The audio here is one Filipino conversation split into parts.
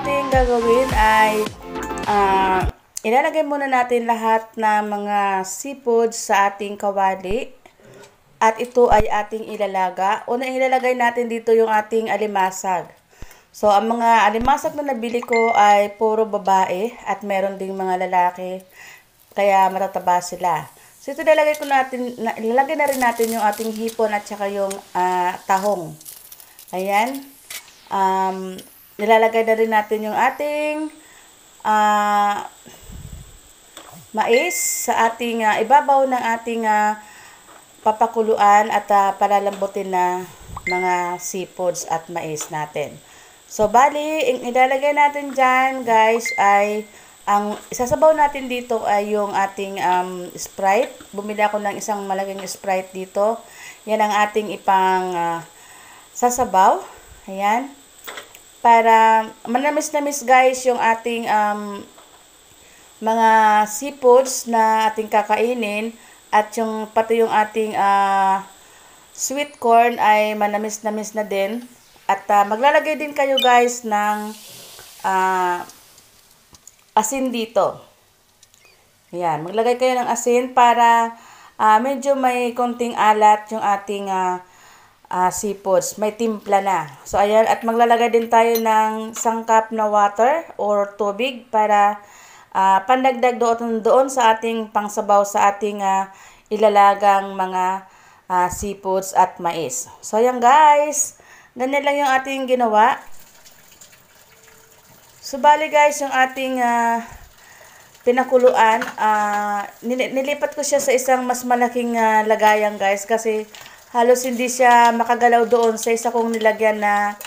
natin gagawin ay uh, ilalagay muna natin lahat ng mga seafood sa ating kawali. At ito ay ating ilalaga. Una ilalagay natin dito yung ating alimasag. So, ang mga alimasag na nabili ko ay puro babae at meron ding mga lalaki. Kaya matataba sila. So, ito ilalagay ko natin, ilalagay na rin natin yung ating hipon at saka yung uh, tahong. Ayan. Um, Nilalagay na rin natin yung ating uh, mais sa ating uh, ibabaw ng ating uh, papakuluan at uh, palalambutin na mga seafoods at mais natin. So, bali, ilalagay natin dyan, guys, ay ang isasabaw natin dito ay yung ating um, Sprite. Bumili ako ng isang malaking Sprite dito. Yan ang ating ipang uh, sasabaw. Ayan para manamis namis guys yung ating um, mga seafoods na ating kakainin at yung pati yung ating uh, sweet corn ay manamis namis na din at uh, maglalagay din kayo guys ng uh, asin dito Ayan, maglagay kayo ng asin para uh, medyo may konting alat yung ating uh, uh, seafoods. May timpla na. So, ayan. At maglalagay din tayo ng isang cup na water or tubig para uh, pandagdag doon, doon sa ating pangsabaw sa ating uh, ilalagang mga uh, seafoods at mais. So, ayan guys. Ganyan lang yung ating ginawa. Subali guys, yung ating uh, pinakuluan, uh, nilipat ko siya sa isang mas malaking uh, lagayan guys kasi halos hindi siya makagalaw doon sa isa kong nilagyan na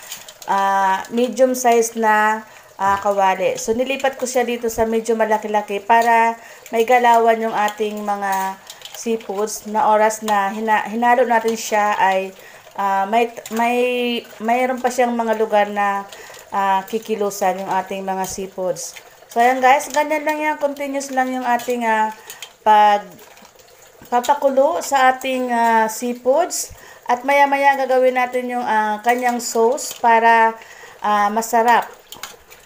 uh, medium size na uh, kawali. So, nilipat ko siya dito sa medyo malaki-laki para may galawan yung ating mga seafoods na oras na hina hinalo natin siya ay uh, may, may, mayroon pa siyang mga lugar na uh, kikilusan yung ating mga seafoods. So, ayan guys, ganyan lang yan. Continuous lang yung ating uh, pag papakulo sa ating uh, seafoods. At maya-maya gagawin natin yung uh, kanyang sauce para uh, masarap.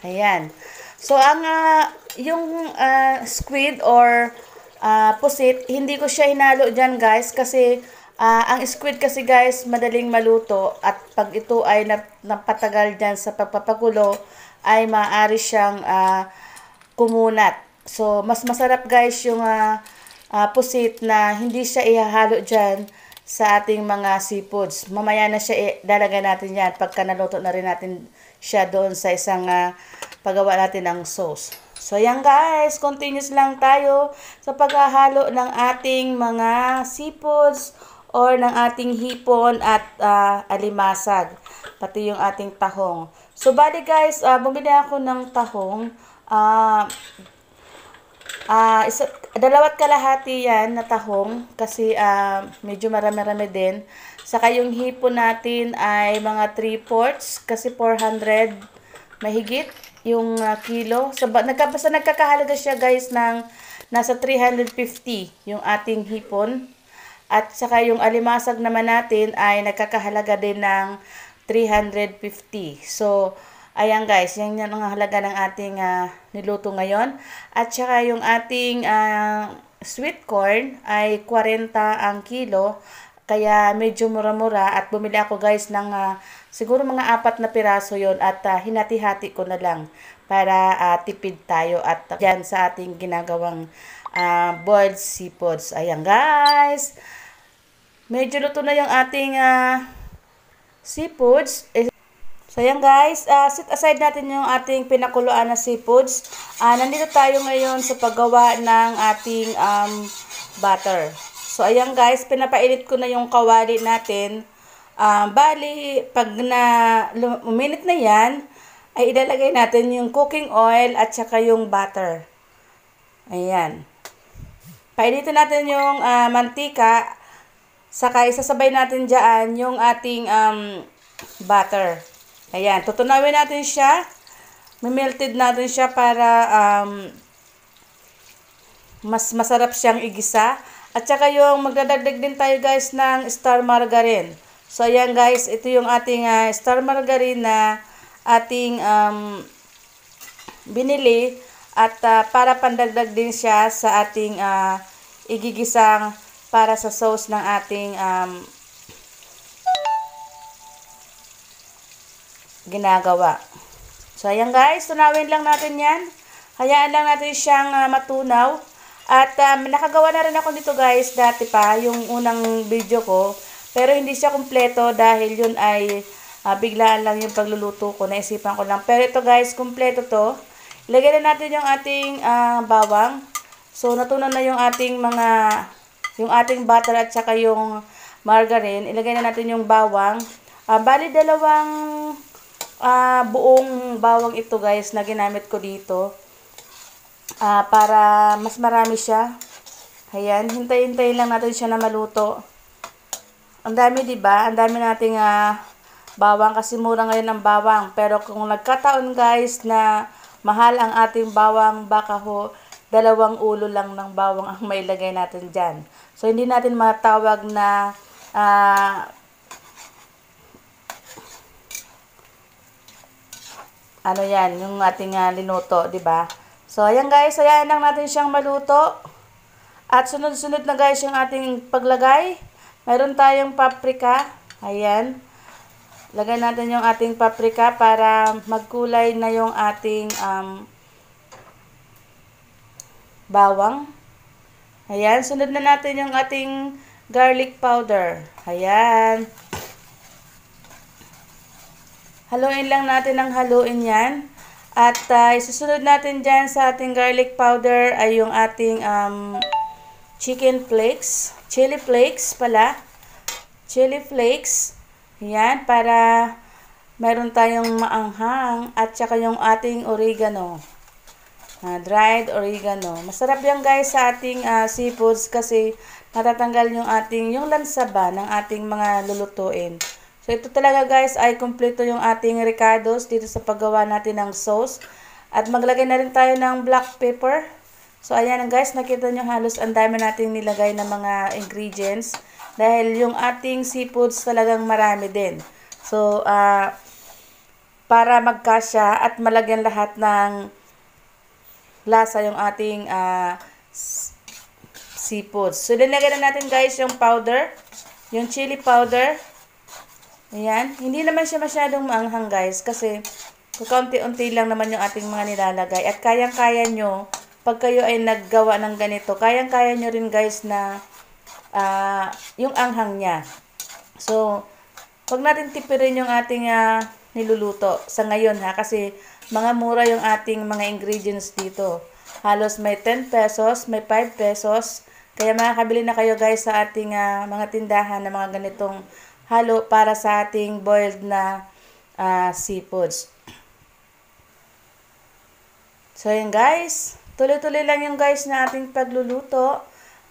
Ayan. So, ang uh, yung uh, squid or uh, pusit, hindi ko siya hinalo diyan, guys kasi uh, ang squid kasi guys madaling maluto at pag ito ay napatagal diyan sa pagpapakulo ay maaari siyang uh, kumunat. So, mas masarap guys yung uh, uh, pusit na hindi siya ihahalo dyan sa ating mga seafoods. Mamaya na siya, dalagay natin yan pagka naluto na rin natin siya doon sa isang uh, paggawa natin ng sauce. So, ayan guys, continuous lang tayo sa paghahalo ng ating mga seafoods or ng ating hipon at uh, alimasag, pati yung ating tahong. So, bali guys, uh, bumili ako ng tahong. Uh, uh, isa, dalawat kalahati yan na tahong kasi uh, medyo marami-rami din. Saka yung hipon natin ay mga 3 ports kasi 400 mahigit yung uh, kilo. So, nagkabasa nagkakahalaga siya guys ng nasa 350 yung ating hipon. At saka yung alimasag naman natin ay nagkakahalaga din ng 350. So, Ayan guys, yan yan ang halaga ng ating uh, niluto ngayon. At saka yung ating uh, sweet corn ay 40 ang kilo. Kaya medyo mura-mura at bumili ako guys ng uh, siguro mga apat na piraso yon at uh, hinati-hati ko na lang para uh, tipid tayo at uh, dyan sa ating ginagawang uh, boiled seafoods. Ayan guys, medyo luto na yung ating uh, seafoods. Eh, So, yan guys. Uh, set aside natin yung ating pinakuluan na seafoods. Uh, nandito tayo ngayon sa paggawa ng ating um, butter. So, ayan guys. Pinapainit ko na yung kawali natin. Uh, bali, pag na uminit na yan, ay ilalagay natin yung cooking oil at saka yung butter. Ayan. Painitin natin yung uh, mantika. Saka isasabay natin dyan yung ating um, butter. Ayan, tutunawin natin siya. Mimelted natin siya para um, mas masarap siyang igisa. At saka yung magdadagdag din tayo guys ng star margarine. So ayan guys, ito yung ating uh, star margarine na ating um, binili. At uh, para pandagdag din siya sa ating uh, igigisang para sa sauce ng ating um, ginagawa. So, ayan guys, tunawin lang natin yan. Hayaan lang natin siyang uh, matunaw. At um, nakagawa na rin ako dito guys, dati pa, yung unang video ko. Pero hindi siya kumpleto dahil yun ay uh, biglaan lang yung pagluluto ko. Naisipan ko lang. Pero ito guys, kumpleto to. Ilagay na natin yung ating uh, bawang. So, natunaw na yung ating mga, yung ating butter at saka yung margarine. Ilagay na natin yung bawang. Uh, bali, dalawang uh, buong bawang ito guys na ginamit ko dito uh, para mas marami siya. Ayan, hintay-hintayin lang natin siya na maluto. Ang dami 'di ba? Ang dami nating uh, bawang kasi mura ngayon ang bawang. Pero kung nagkataon guys na mahal ang ating bawang, baka ho dalawang ulo lang ng bawang ang mailagay natin diyan. So hindi natin matawag na uh, ano yan, yung ating uh, ah, linuto, di ba? So, ayan guys, ayan lang natin siyang maluto. At sunod-sunod na guys yung ating paglagay. Meron tayong paprika. Ayan. Lagay natin yung ating paprika para magkulay na yung ating um, bawang. Ayan, sunod na natin yung ating garlic powder. Ayan. Haluin lang natin ang haluin yan. At uh, isusunod natin dyan sa ating garlic powder ay yung ating um, chicken flakes. Chili flakes pala. Chili flakes. Yan, para meron tayong maanghang at saka yung ating oregano. Uh, dried oregano. Masarap yan guys sa ating uh, seafoods kasi natatanggal yung ating yung lansaba ng ating mga lulutuin. So, ito talaga guys ay kompleto yung ating ricados dito sa paggawa natin ng sauce. At maglagay na rin tayo ng black pepper. So, ayan guys, nakita nyo halos ang dami nating nilagay ng mga ingredients. Dahil yung ating seafoods talagang marami din. So, uh, para magkasya at malagyan lahat ng lasa yung ating uh, seafoods. So, linagyan na natin guys yung powder, yung chili powder, Ayan. Hindi naman siya masyadong maanghang guys kasi kakaunti-unti lang naman yung ating mga nilalagay. At kayang-kaya nyo, pag kayo ay naggawa ng ganito, kayang-kaya nyo rin guys na uh, yung anghang niya. So, huwag natin tipirin yung ating uh, niluluto sa ngayon ha kasi mga mura yung ating mga ingredients dito. Halos may 10 pesos, may 5 pesos. Kaya makakabili na kayo guys sa ating uh, mga tindahan ng mga ganitong halo para sa ating boiled na uh, seafoods. So yun guys, tuloy-tuloy lang yung guys na ating pagluluto,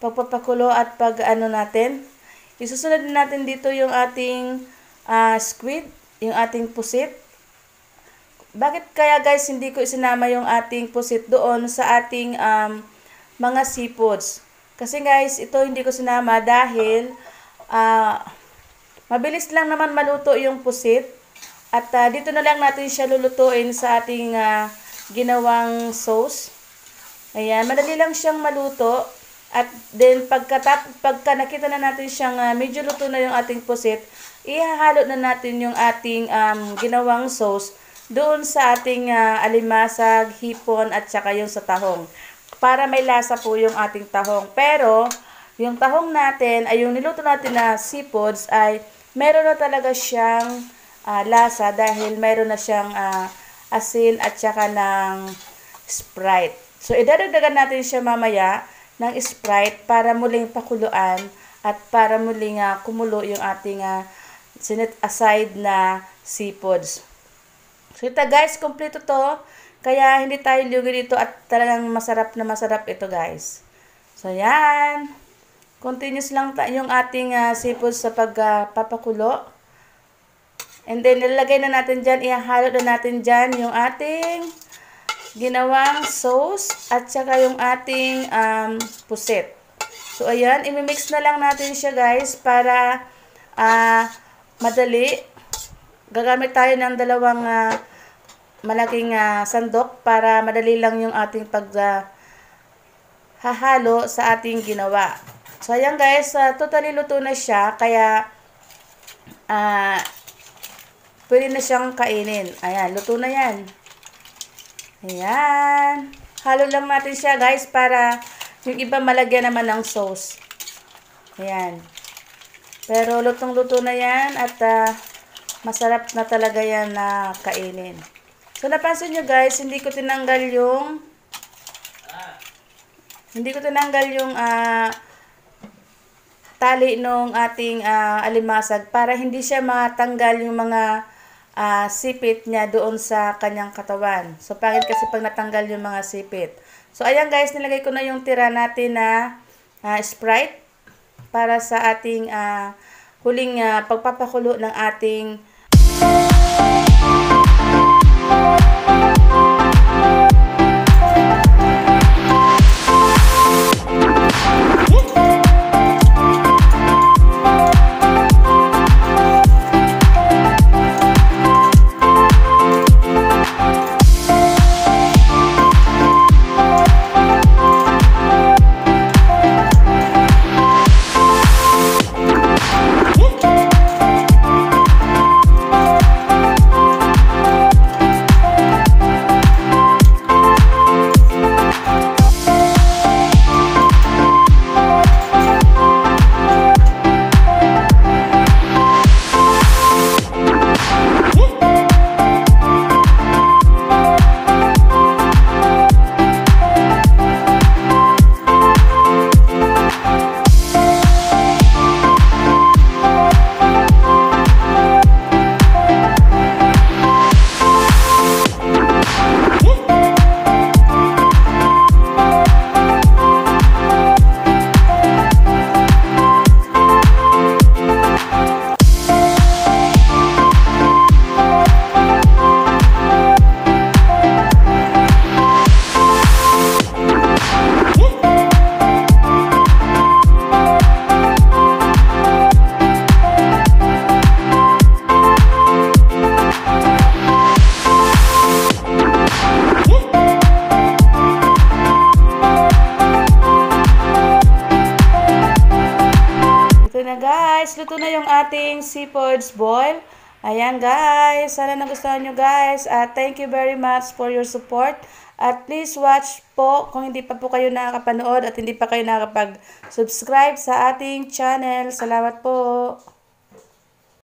pagpapakulo at pag ano natin. Isusunod natin dito yung ating uh, squid, yung ating pusit. Bakit kaya guys hindi ko isinama yung ating pusit doon sa ating um, mga seafoods? Kasi guys, ito hindi ko sinama dahil uh, Mabilis lang naman maluto yung pusit. At uh, dito na lang natin siya lulutuin sa ating uh, ginawang sauce. Ayan, madali lang siyang maluto. At then, pagka, pagka nakita na natin siyang uh, medyo luto na yung ating pusit, ihahalo na natin yung ating um, ginawang sauce doon sa ating uh, alimasag, hipon, at saka yung sa tahong. Para may lasa po yung ating tahong. Pero, yung tahong natin, ay yung niluto natin na seafoods ay meron na talaga siyang uh, lasa dahil meron na siyang uh, asin at saka ng Sprite. So, idadagdagan natin siya mamaya ng Sprite para muling pakuluan at para muling uh, kumulo yung ating uh, sinet aside na seafoods. So, ito guys, kompleto to. Kaya hindi tayo lugi dito at talagang masarap na masarap ito guys. So, yan. Continuous lang ta yung ating uh, ah, seafood sa pagpapakulo. Uh, And then, nilalagay na natin dyan, ihahalo na natin dyan yung ating ginawang sauce at saka yung ating um, pusit. So, ayan, imimix na lang natin siya guys para uh, madali. Gagamit tayo ng dalawang uh, malaking uh, sandok para madali lang yung ating pag uh, hahalo sa ating ginawa. So, ayan guys, uh, totally luto na siya. Kaya, ah, uh, pwede na siyang kainin. Ayan, luto na yan. Ayan. Halo lang natin siya guys para yung iba malagyan naman ng sauce. Ayan. Pero lutong-luto na yan at uh, masarap na talaga yan na kainin. So, napansin nyo guys, hindi ko tinanggal yung hindi ko tinanggal yung ah, uh, tali nung ating uh, alimasag para hindi siya matanggal yung mga uh, sipit niya doon sa kanyang katawan. So, pangit kasi pag natanggal yung mga sipit. So, ayan guys, nilagay ko na yung tira natin na uh, Sprite para sa ating uh, huling uh, pagpapakulo ng ating Thank you. guys, luto na yung ating seafoods boil. Ayan guys, sana nagustuhan nyo guys. At thank you very much for your support. At please watch po kung hindi pa po kayo nakapanood at hindi pa kayo nakapag subscribe sa ating channel. Salamat po.